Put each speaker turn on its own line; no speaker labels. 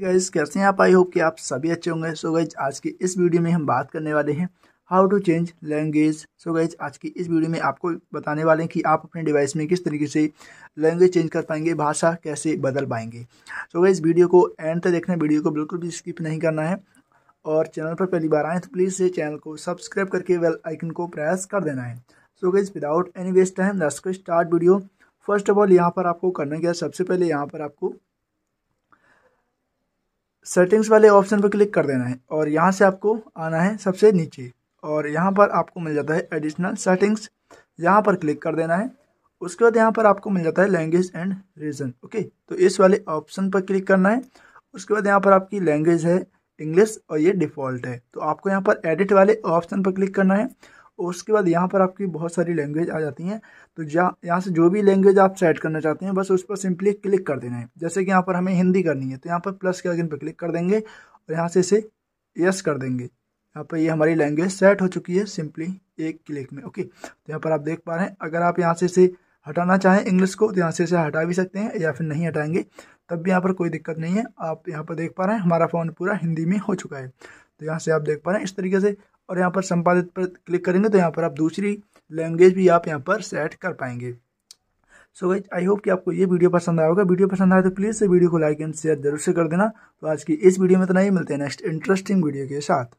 guys कैसे हैं आप आई होप कि आप सभी अच्छे होंगे सो गाइज आज की इस वीडियो में हम बात करने वाले हैं how to change language so guys आज की इस वीडियो में आपको बताने वाले हैं कि आप अपने डिवाइस में किस तरीके से लैंग्वेज चेंज कर पाएंगे भाषा कैसे बदल पाएंगे सो गाइज वीडियो को एंड तक देखना वीडियो को बिल्कुल भी स्किप नहीं करना है और चैनल पर पहली बार आएँ तो प्लीज़ से चैनल को सब्सक्राइब करके वेल आइकन को प्रेस कर देना है so guys without any waste time दस को start video first of all यहाँ पर आपको करना क्या सबसे पहले यहाँ पर आपको सेटिंग्स वाले ऑप्शन पर क्लिक कर देना है और यहाँ से आपको आना है सबसे नीचे और यहाँ पर आपको मिल जाता है एडिशनल सेटिंग्स यहाँ पर क्लिक कर देना है उसके बाद यहाँ पर आपको मिल जाता है लैंग्वेज एंड रीजन ओके तो इस वाले ऑप्शन पर क्लिक करना है उसके बाद यहाँ पर आपकी लैंग्वेज है इंग्लिश और ये डिफ़ॉल्ट है तो आपको यहाँ पर एडिट वाले ऑप्शन पर क्लिक करना है और उसके बाद यहाँ पर आपकी बहुत सारी लैंग्वेज आ जाती हैं तो जहाँ यहाँ से जो भी लैंग्वेज आप सेट करना चाहते हैं बस उस पर सिंपली क्लिक कर देना है जैसे कि यहाँ पर हमें हिंदी करनी है तो यहाँ पर प्लस के आइकन पर क्लिक कर देंगे और यहाँ से इसे यस कर देंगे यहाँ पर ये यह हमारी लैंग्वेज सेट हो चुकी है सिंपली एक क्लिक में ओके तो यहाँ पर आप देख पा रहे हैं अगर आप यहाँ से इसे हटाना चाहें इंग्लिश को तो यहाँ से इसे हटा भी सकते हैं या फिर नहीं हटाएंगे तब भी यहाँ पर कोई दिक्कत नहीं है आप यहाँ पर देख पा रहे हैं हमारा फ़ोन पूरा हिंदी में हो चुका है तो यहाँ से आप देख पा रहे हैं इस तरीके से और यहाँ पर संपादित पर क्लिक करेंगे तो यहाँ पर आप दूसरी लैंग्वेज भी आप यहाँ पर सेट कर पाएंगे सो गाइज आई होप कि आपको ये वीडियो पसंद आया होगा वीडियो पसंद आए तो प्लीज़ से वीडियो को लाइक एंड शेयर जरूर से कर देना तो आज की इस वीडियो में इतना ही मिलते हैं नेक्स्ट इंटरेस्टिंग वीडियो के साथ